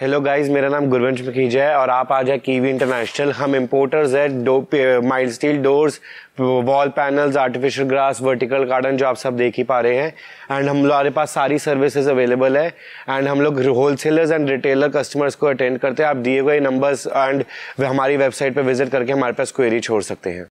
hello guys मेरा नाम गुरवंश मखीजा है और आप आ जाए कीवी इंटरनेशनल हम इंपोर्टर्स है डो mild steel doors wall panels artificial grass vertical garden जो आप सब देख ही पा रहे हैं एंड हम हमारे पास सारी सर्विसेज अवेलेबल है एंड हम लोग wholesalers and retailer customers को अटेंड करते हैं आप दिए गए नंबर्स एंड हमारी वेबसाइट पर विजिट करके हमारे पास क्वेरी छोड़ सकते हैं